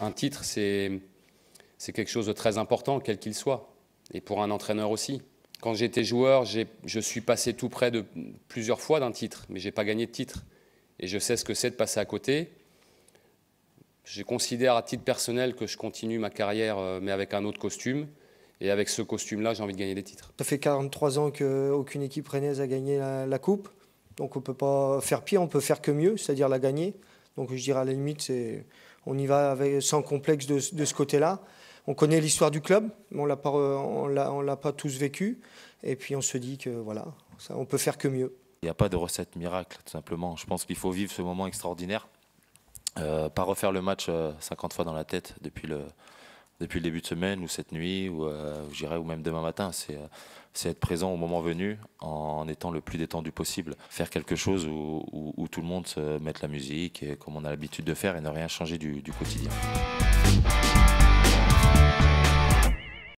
un titre, c'est quelque chose de très important, quel qu'il soit, et pour un entraîneur aussi. Quand j'étais joueur, je suis passé tout près de plusieurs fois d'un titre, mais j'ai pas gagné de titre. Et je sais ce que c'est de passer à côté. Je considère à titre personnel que je continue ma carrière, euh, mais avec un autre costume. Et avec ce costume-là, j'ai envie de gagner des titres. Ça fait 43 ans qu'aucune équipe rennaise a gagné la, Coupe. Donc on ne peut pas faire pire, on peut faire que mieux, c'est-à-dire la gagner. Donc je dirais à la limite, c'est on y va avec, sans complexe de, ce côté-là. On connaît l'histoire du club, on l'a on l'a pas tous vécu. Et puis on se dit que voilà, on peut faire que mieux. Il n'y a pas de recette miracle, tout simplement. Je pense qu'il faut vivre ce moment extraordinaire, euh, pas refaire le match 50 euh, fois dans la tête depuis le, depuis le début de semaine ou cette nuit ou euh, ou même demain matin. Euh, c'est être présent au moment venu en étant le plus détendu possible. Faire quelque chose où, où, tout le monde se mette la musique comme on a l'habitude de faire et ne rien changer du quotidien.